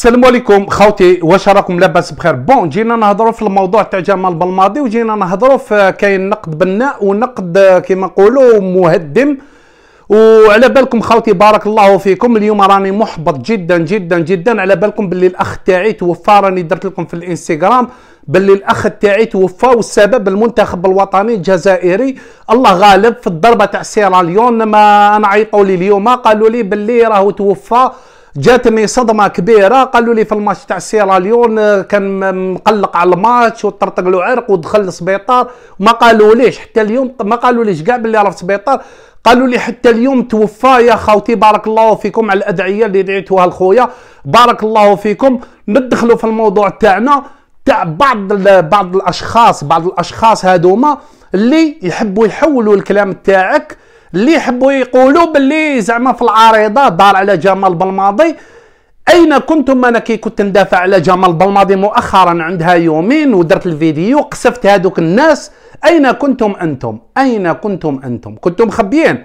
السلام عليكم خوتي واش راكم لاباس بخير بون جينا نهضروا في الموضوع تاع جمال بالماضي وجينا نهضروا في كاين نقد بناء ونقد كما نقولوا مهدم وعلى بالكم خوتي بارك الله فيكم اليوم راني محبط جدا جدا جدا على بالكم باللي الاخ تاعي توفى راني درت لكم في الانستغرام باللي الاخ تاعي توفى والسبب المنتخب الوطني الجزائري الله غالب في الضربه تاع سيراليون ما انا عيطوا لي اليوم قالوا لي باللي راهو توفى جاتني صدمه كبيره قالوا لي في الماتش تاع سيراليون آه، كان مقلق على الماتش وطرطق له عرق ودخل للسبيطار ما قالوا ليش حتى اليوم ما قالوا ليش كاع باللي راه في السبيطار قالوا لي حتى اليوم توفى يا خوتي بارك الله فيكم على الادعيه اللي دعيتوها لخويا بارك الله فيكم ندخلوا في الموضوع تاعنا تاع بعض بعض الاشخاص بعض الاشخاص هذوما اللي يحبوا يحولوا الكلام تاعك اللي يحبوا يقولوا باللي زعما في العارضه دار على جمال بالماضي اين كنتم انا كي كنت ندافع على جمال بالماضي مؤخرا عندها يومين ودرت الفيديو قصفت هذوك الناس اين كنتم انتم اين كنتم انتم كنتم مخبيين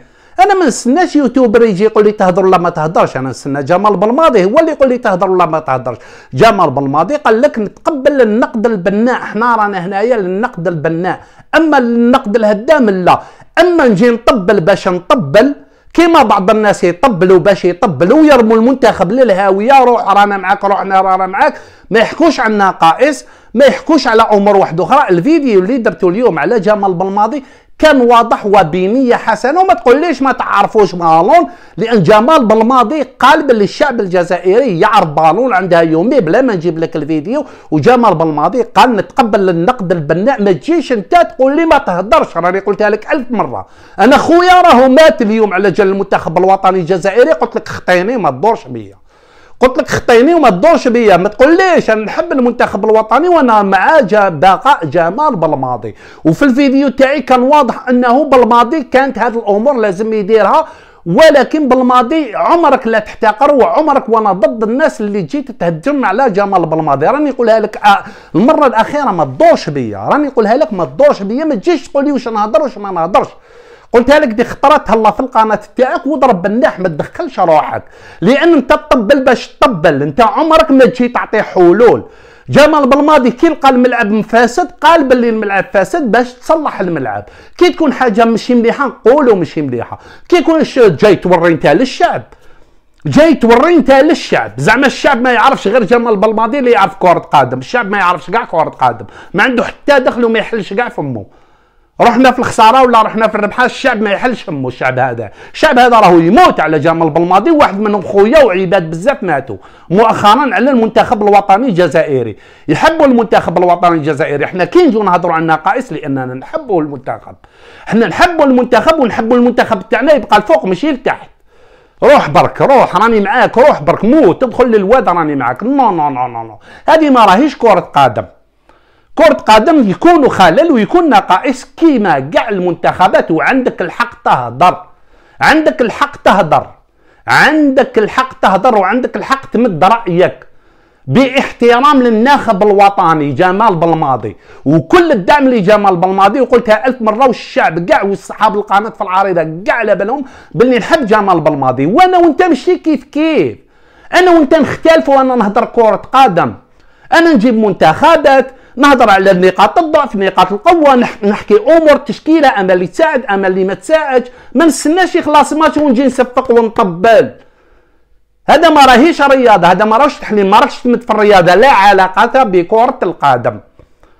انا ما نستناش يوتيوبر يجي يقول لي تهضر ولا ما تهضرش انا نستنى جمال بالماضي هو اللي يقول لي تهضر ولا ما تهضرش جمال بالماضي قال لك نتقبل النقد البناء حنا رانا هنايا للنقد البناء اما النقد الهدام لا اما نجي نطبل باش نطبل كيما بعض الناس يطبلوا باش يطبلوا ويرموا المنتخب للهاويه روح رانا معاك روحنا رانا معاك ما يحكوش عن نقائص ما يحكوش على امور واحده اخرى الفيديو اللي درته اليوم على جمال بالماضي كان واضح وبنيه حسنه وما تقوليش ما تعرفوش بالون لان جمال بالماضي قال باللي الشعب الجزائري يعرف بالون عندها يومي بلا ما نجيب لك الفيديو وجمال بالماضي قال نتقبل النقد البناء ما تجيش انت تقول لي ما تهدرش راني قلتها لك ألف مره انا خويا راهو مات اليوم على جال المنتخب الوطني الجزائري قلت لك خطيني ما تدورش بيا قلت لك خطيني وما تدورش بيا ما تقوليش انا نحب المنتخب الوطني وانا مع بقاء جمال بالماضي وفي الفيديو تاعي كان واضح انه بالماضي كانت هذه الامور لازم يديرها ولكن بالماضي عمرك لا تحتقر وعمرك وانا ضد الناس اللي تجي تتهجم على جمال بالماضي راني نقولها لك آه، المره الاخيره ما تدورش بيا راني نقولها لك ما تدورش بيا ما تجيش تقول لي واش نهضر واش ما نهضرش قلت لك دي خطرتها الله في القناه تاعك وضرب بالناح ما تدخلش روحك لان انت تطبل باش تطبل انت عمرك ما تجي تعطي حلول جمال بالماضي كي لقى الملعب مفاسد قال باللي الملعب فاسد باش تصلح الملعب كي تكون حاجه مشي مليحه قولوا مشي مليحه كي يكون جاي توري انت للشعب جاي توري انت للشعب زعما الشعب ما يعرفش غير جمال بالماضي اللي يعرف كره قدم الشعب ما يعرفش كاع كره قدم ما عنده حتى دخل وما يحلش كاع فمه رحنا في الخساره ولا رحنا في الربحه الشعب ما يحلش همو الشعب هذا الشعب هذا راهو يموت على جمال بالماضي واحد منهم خويا وعباد بزاف ماتوا مؤخرا على المنتخب الوطني الجزائري يحبوا المنتخب الوطني الجزائري احنا كي نجيو نهضروا على النقائص لاننا نحبوا المنتخب احنا نحبوا المنتخب ونحبوا المنتخب تاعنا يبقى الفوق ماشي لتحت روح برك روح راني معاك روح برك موت ادخل للواد راني معاك نو نو نو, نو. هذه ما راهيش كره قدم كرة قدم يكون خلل ويكون نقائص كيما كاع المنتخبات وعندك الحق تهضر عندك الحق تهضر عندك الحق تهضر وعندك الحق تمد رأيك باحترام للناخب الوطني جمال بالماضي وكل الدعم لجمال بالماضي وقلتها ألف مرة والشعب كاع والصحاب القناة في العريضة كاع على بالهم بلي نحب جمال بالماضي وأنا وأنت مشي كيف كيف أنا وأنت نختلف وأنا نهضر كرة قدم أنا نجيب منتخبات نهضر على نقاط الضعف نقاط القوه نحكي امور التشكيله اما اللي تساعد اما اللي ما تساعدش ما نستناش يخلص ماتش ونجي نصفق ونطبل هذا ما راهيش رياضه هذا ما راهوش تحليل ما راهش في الرياضه لا علاقه بكره القدم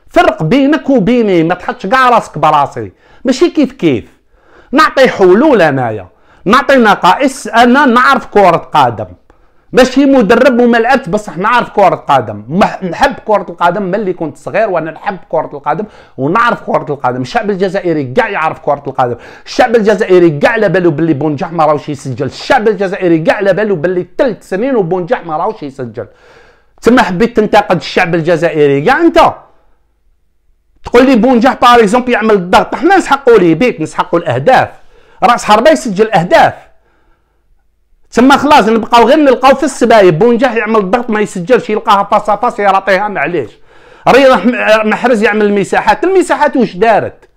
فرق بينك وبيني ما تحطش كاع راسك براسي ماشي كيف كيف نعطي حلول انايا نعطي نقائص انا نعرف كره قدم ماشي مدرب وما لعبت بصح نعرف كره القدم نحب كره القدم ملي كنت صغير وانا نحب كره القدم ونعرف كره القدم الشعب الجزائري كاع يعرف كره القدم الشعب الجزائري كاع على بالو بلي بونجاح ما راهوش يسجل الشعب الجزائري كاع على بالو بلي ثلاث سنين وبونجاح ما راهوش يسجل تما حبيت تنتقد الشعب الجزائري كاع انت تقول لي بونجاح باغ اكزومبل يعمل الضغط حنا نسحقوا ليه بيك نسحقوا الاهداف راس حربه يسجل اهداف تما خلاص نبقاو غير نلقاو في السبايب بونجاح يعمل الضغط ما يسجلش يلقاها باسا باسا يعطيها معليش رياض آه، محرز يعمل المساحات المساحات واش دارت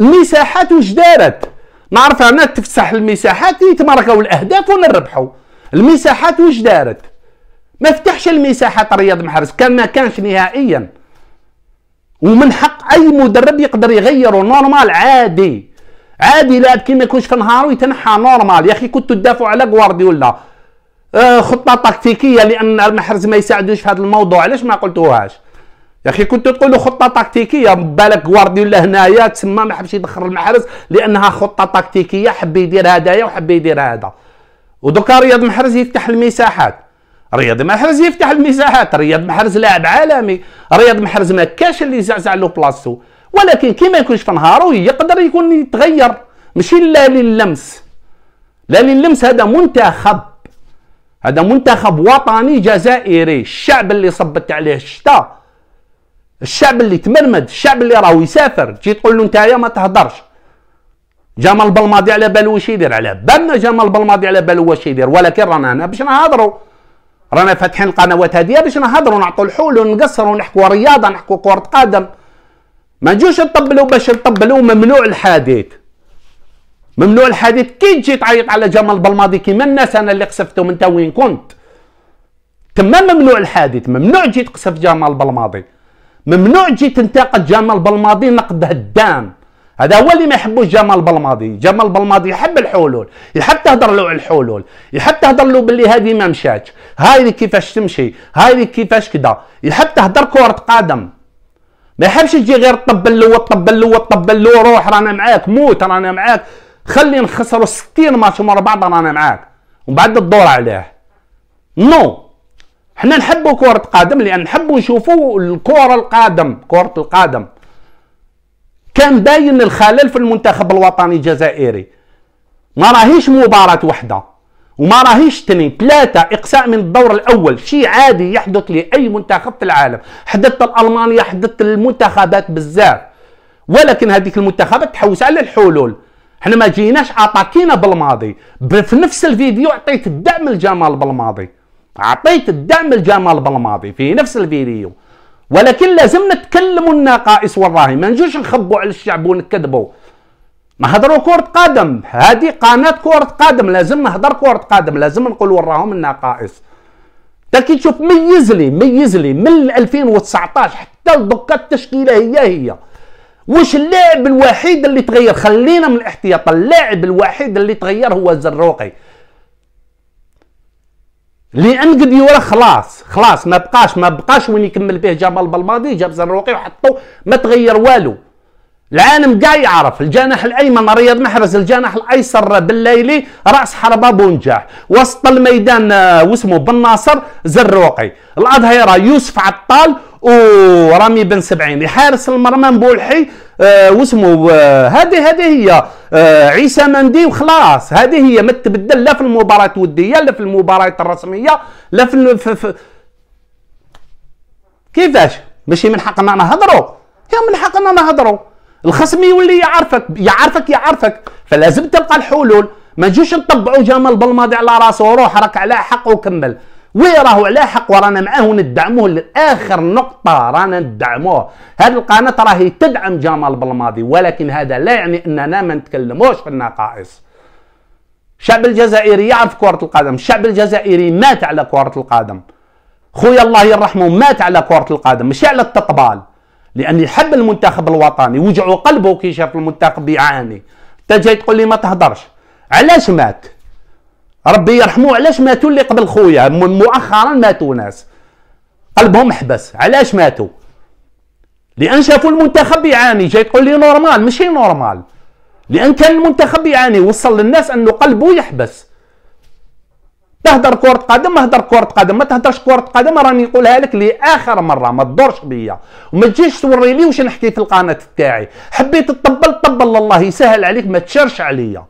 المساحات واش دارت نعرف انا تفسح المساحات يتماركاو الاهداف ونربحوا المساحات واش دارت ما فتحش المساحات رياض محرز كان ما كانش نهائيا ومن حق اي مدرب يقدر يغيره نورمال عادي عادي لاعب كي ما يكونش في نهارو يتنحى نورمال يا اخي كنتو تدافعوا على غوارديولا آه، خطه تكتيكيه لان المحرز ما يساعدوش في هذا الموضوع علاش ما قلتوهاش يا اخي كنتو تقولوا خطه تكتيكيه بالك غوارديولا هنايا تسمى ما حبش يدخل المحرز لانها خطه تكتيكيه حب يدير هدايا وحب يدير هذا ودوكا رياض محرز يفتح المساحات رياض محرز يفتح المساحات رياض محرز لاعب عالمي رياض محرز ما كاش اللي زعزع له بلاصتو ولكن كي ما يكونش في نهارو يقدر يكون يتغير ماشي لا للمس لا للمس هذا منتخب هذا منتخب وطني جزائري الشعب اللي صبت عليه الشتاء الشعب اللي تمرمد الشعب اللي راهو يسافر تجي تقول له نتايا ما تهضرش جمال بلماضي على بالو واش يدير على بالنا جمال بلماضي على بالو واش يدير ولكن رانا هنا باش نهضروا رانا فاتحين القنوات هذه باش نهضروا نعطوا الحول ونقصروا نحكوا رياضه نحكوا كره قدم ما نجوش نطبلوا باش نطبلوا ممنوع الحديث ممنوع الحديث كي تجي تعيط على جمال بلماضي كيما الناس انا اللي قصفتهم انت وين كنت تما ممنوع الحديث ممنوع تجي تقصف جمال بلماضي ممنوع تجي تنتقد جمال بلماضي نقد هدام هذا هو اللي ما يحبوش جمال بلماضي جمال بلماضي يحب الحلول يحب تهضر له على الحلول يحب تهضر له باللي هذه ما مشاتش هاي كيفاش تمشي هاي كيفاش كدا يحب تهضر كره قدم ما حبش تجي غير طب اللو طب اللو طب اللو روح رانا معاك موت رانا معاك خلي نخسروا 60 ماتش ورا بعض رانا معاك ومن بعد الدور عليه نو no. حنا نحبوا كرة قدم لأن نحبوا نشوفوا الكرة القدم كرة القدم كان باين الخلل في المنتخب الوطني الجزائري ما راهيش مباراة وحده وما راهيش تنين ثلاثة إقصاء من الدور الأول شيء عادي يحدث لأي منتخب في العالم حدثت الالمانيا حدثت المنتخبات بزاف ولكن هذيك المنتخبات تحوس على الحلول حنا ما جيناش اتاكينا بالماضي في نفس الفيديو عطيت الدعم لجمال بالماضي عطيت الدعم لجمال بالماضي في نفس الفيديو ولكن لازم نتكلموا النقائص والراهي ما نجوش نخبوا على الشعب ونكذبوا نهضروا كرة قدم هذه قناة كرة قدم لازم نهضر كرة قدم لازم نقول وراهم النقائص تا كي تشوف ميز لي ميز لي من 2019 حتى لدكا التشكيله هي هي واش اللاعب الوحيد اللي تغير خلينا من الاحتياط اللاعب الوحيد اللي تغير هو الزروقي لان قد يورا خلاص خلاص ما بقاش ما بقاش وين يكمل به جمال بالماضي جاب زروقي وحطو ما تغير والو العالم كاع يعرف الجناح الايمن رياض محرز الجناح الايسر بالليلي راس حربه بونجاح وسط الميدان آه، واسمه بن ناصر زروقي الاظهره يوسف عطال ورامي بن سبعيني حارس المرمى بولحي آه، واسمه آه، هذه هذه هي عيسى مندي وخلاص هذه هي ما تبدل لا في المباراه الوديه لا في المباراه الرسميه لا في, في, في كيفاش ماشي من حقنا نهضروا يا من حقنا نهضروا الخصم يولي يعرفك يعرفك يعرفك فلازم تلقى الحلول ما نجوش نطبعوا جمال بالماضي على راسه روح راك على حق وكمل وي راهو على حق ورانا معاه وندعموه لاخر نقطه رانا ندعموه هذه القناه راهي تدعم جمال بالماضي ولكن هذا لا يعني اننا ما نتكلموش في النقائص الشعب الجزائري يعرف كرة القدم الشعب الجزائري مات على كرة القدم خويا الله يرحمه مات على كرة القدم مش على التطبال لان يحب المنتخب الوطني وجعوا قلبه كي شاف المنتخب يعاني انت جاي تقول لي ما تهضرش علاش مات ربي يرحمه علاش ماتوا اللي قبل خويا مؤخرا ماتوا ناس قلبهم حبس علاش ماتوا لان شافوا المنتخب يعاني جاي تقول لي نورمال ماشي نورمال لان كان المنتخب يعاني وصل للناس انه قلبه يحبس تهدر كرة قدم اهدر كرة قدم ما تهدرش كرة قدم راني نقولها لك لآخر مرة ما تضرش بيا وما تجيش توري لي واش نحكي في القناة تاعي حبيت تطبل طبل الله يسهل عليك ما تشرش عليا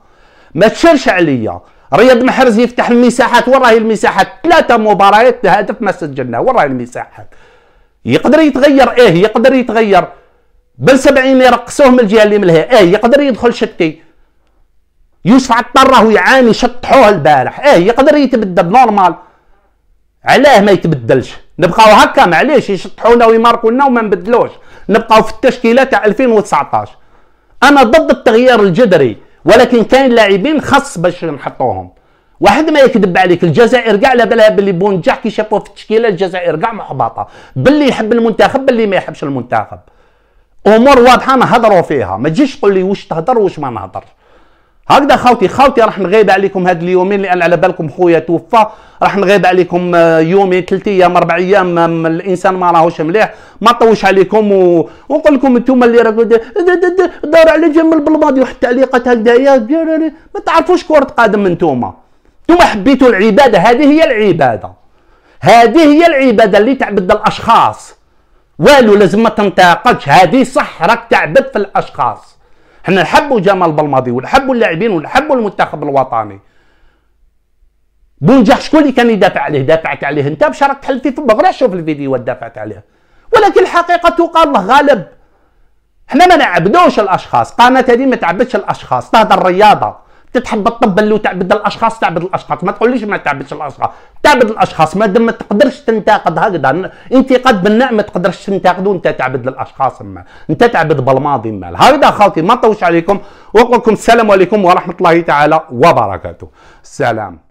ما تشرش عليا رياض محرز يفتح المساحات وين راهي المساحات ثلاثة مباريات هدف ما سجلناه وين راهي المساحات يقدر يتغير ايه يقدر يتغير بن سبعين يرقصوهم الجهة اللي ملها ايه يقدر يدخل شتي يوسف عطار راهو يعاني شطحوه البارح اه يقدر يتبدل نورمال علاه ما يتبدلش نبقاو هكا معليش يشطحونا ويماركونا وما نبدلوش نبقاو في التشكيله تاع 2019 انا ضد التغيير الجذري ولكن كاين لاعبين خاص باش نحطوهم واحد ما يكذب عليك الجزائر كاع على بالها باللي بونجاح كي شافوه في التشكيله الجزائر كاع محبطه باللي يحب المنتخب باللي ما يحبش المنتخب امور واضحه نهضروا فيها ما تجيش تقول لي واش تهضر واش ما نهضرش هكذا خوتي خوتي راح نغيب عليكم هاد اليومين لان على بالكم خويا توفى راح نغيب عليكم آه، يومين ثلاث ايام اربع ايام الانسان ما راهوش مليح ما طوش عليكم و... ونقول لكم انتم اللي راكم دار على جمل بالماضي وحتى التعليقات هكذايا ما تعرفوش كره قدم انتم انتم حبيتوا العباده هذه هي العباده هذه هي العباده اللي تعبد الاشخاص والو لازم ما تنتقدش هذه صح راك تعبد في الاشخاص حنا نحبوا جمال بلماضي ونحبوا اللاعبين ونحبوا المنتخب الوطني بونجاح شكون اللي كان يدافع عليه دافعت عليه انت باش راك تحلفي في بغرة شوف الفيديو دافعت عليه ولكن الحقيقه تقال الله غالب حنا ما نعبدوش الاشخاص قناه هذه ما تعبدش الاشخاص تهضر الرياضه تتحب تطبل وتعبد الاشخاص تعبد الاشخاص ما تقوليش ما تعبدش الاشخاص تعبد الاشخاص ما دام ما تقدرش تنتقد هكذا انتقاد بالنعم ما تقدرش تنتقد وانت تعبد الاشخاص ما انت تعبد بالماضي مال هكذا خالتي ما نطوش عليكم واقول لكم السلام عليكم ورحمه الله تعالى وبركاته سلام